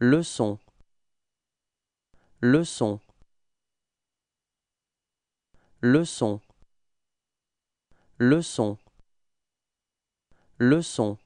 leçon leçon leçon leçon leçon